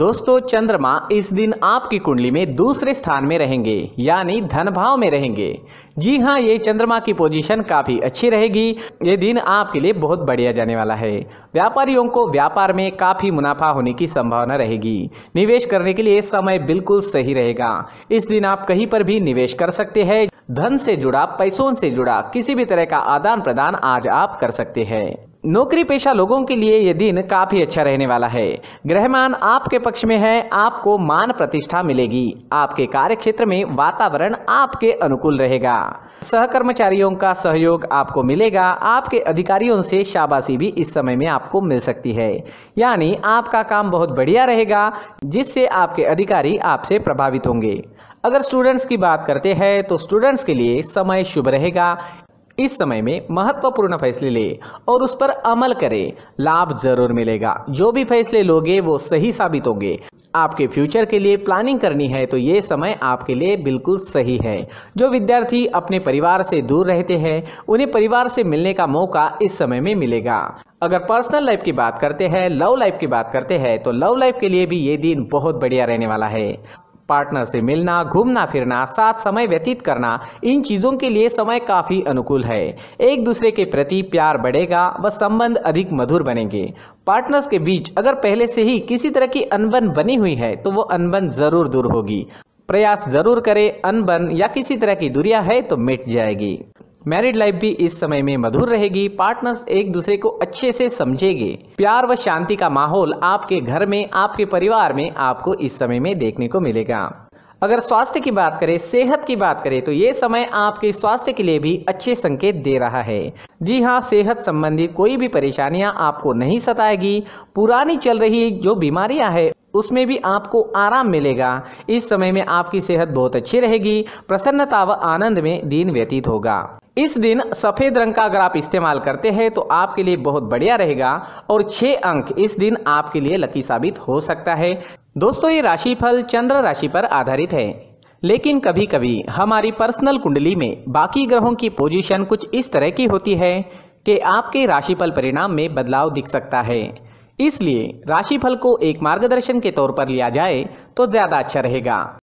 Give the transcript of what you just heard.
दोस्तों चंद्रमा इस दिन आपकी कुंडली में दूसरे स्थान में रहेंगे यानी धन भाव में रहेंगे जी हाँ ये चंद्रमा की पोजीशन काफ़ी अच्छी रहेगी ये दिन आपके लिए बहुत बढ़िया जाने वाला है व्यापारियों को व्यापार में काफ़ी मुनाफा होने की संभावना रहेगी निवेश करने के लिए समय बिल्कुल सही रहेगा इस दिन आप कहीं पर भी निवेश कर सकते हैं धन से जुड़ा पैसों से जुड़ा किसी भी तरह का आदान प्रदान आज आप कर सकते हैं नौकरी पेशा लोगों के लिए ये दिन काफ़ी अच्छा रहने वाला है ग्रहमान आपके पक्ष में है आपको मान प्रतिष्ठा मिलेगी आपके कार्यक्षेत्र में वातावरण आपके अनुकूल रहेगा सहकर्मचारियों का सहयोग आपको मिलेगा आपके अधिकारियों से शाबाशी भी इस समय में आपको मिल सकती है यानी आपका काम बहुत बढ़िया रहेगा जिससे आपके अधिकारी आपसे प्रभावित होंगे अगर स्टूडेंट्स की बात करते हैं तो स्टूडेंट्स के लिए समय शुभ रहेगा इस समय में महत्वपूर्ण फैसले ले और उस पर अमल करें लाभ जरूर मिलेगा जो भी फैसले लोगे वो सही साबित होंगे आपके फ्यूचर के लिए प्लानिंग करनी है तो ये समय आपके लिए बिल्कुल सही है जो विद्यार्थी अपने परिवार से दूर रहते हैं उन्हें परिवार से मिलने का मौका इस समय में मिलेगा अगर पर्सनल लाइफ की बात करते हैं लव लाइफ की बात करते हैं तो लव लाइफ के लिए भी ये दिन बहुत बढ़िया रहने वाला है पार्टनर से मिलना घूमना फिरना साथ समय व्यतीत करना इन चीज़ों के लिए समय काफ़ी अनुकूल है एक दूसरे के प्रति प्यार बढ़ेगा व संबंध अधिक मधुर बनेंगे पार्टनर्स के बीच अगर पहले से ही किसी तरह की अनबन बनी हुई है तो वो अनबन ज़रूर दूर होगी प्रयास ज़रूर करें अनबन या किसी तरह की दूरिया है तो मिट जाएगी मैरिड लाइफ भी इस समय में मधुर रहेगी पार्टनर्स एक दूसरे को अच्छे से समझेंगे प्यार व शांति का माहौल आपके घर में आपके परिवार में आपको इस समय में देखने को मिलेगा अगर स्वास्थ्य की बात करें सेहत की बात करें तो ये समय आपके स्वास्थ्य के लिए भी अच्छे संकेत दे रहा है जी हाँ सेहत संबंधी कोई भी परेशानियां आपको नहीं सताएगी पुरानी चल रही जो बीमारियां हैं उसमें भी आपको आराम मिलेगा इस समय में आपकी सेहत बहुत अच्छी रहेगी प्रसन्नता व आनंद में दिन व्यतीत होगा इस दिन सफ़ेद रंग का अगर आप इस्तेमाल करते हैं तो आपके लिए बहुत बढ़िया रहेगा और छह अंक इस दिन आपके लिए लकी साबित हो सकता है दोस्तों ये राशिफल चंद्र राशि पर आधारित है लेकिन कभी कभी हमारी पर्सनल कुंडली में बाकी ग्रहों की पोजीशन कुछ इस तरह की होती है कि आपके राशिफल परिणाम में बदलाव दिख सकता है इसलिए राशिफल को एक मार्गदर्शन के तौर पर लिया जाए तो ज़्यादा अच्छा रहेगा